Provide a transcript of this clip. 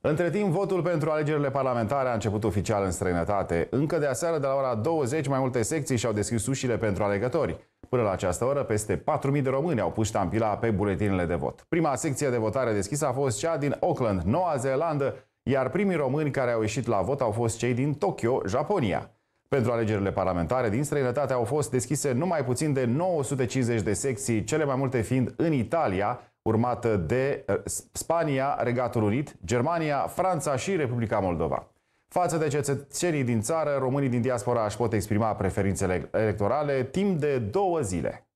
Între timp, votul pentru alegerile parlamentare a început oficial în străinătate. Încă de aseară, de la ora 20, mai multe secții și-au deschis ușile pentru alegători. Până la această oră, peste 4.000 de români au pus ștampila pe buletinele de vot. Prima secție de votare deschisă a fost cea din Auckland, Noua Zeelandă, iar primii români care au ieșit la vot au fost cei din Tokyo, Japonia. Pentru alegerile parlamentare din străinătate au fost deschise numai puțin de 950 de secții, cele mai multe fiind în Italia, urmată de eh, Spania, Regatul Unit, Germania, Franța și Republica Moldova. Față de cetățenii din țară, românii din diaspora își pot exprima preferințele electorale timp de două zile.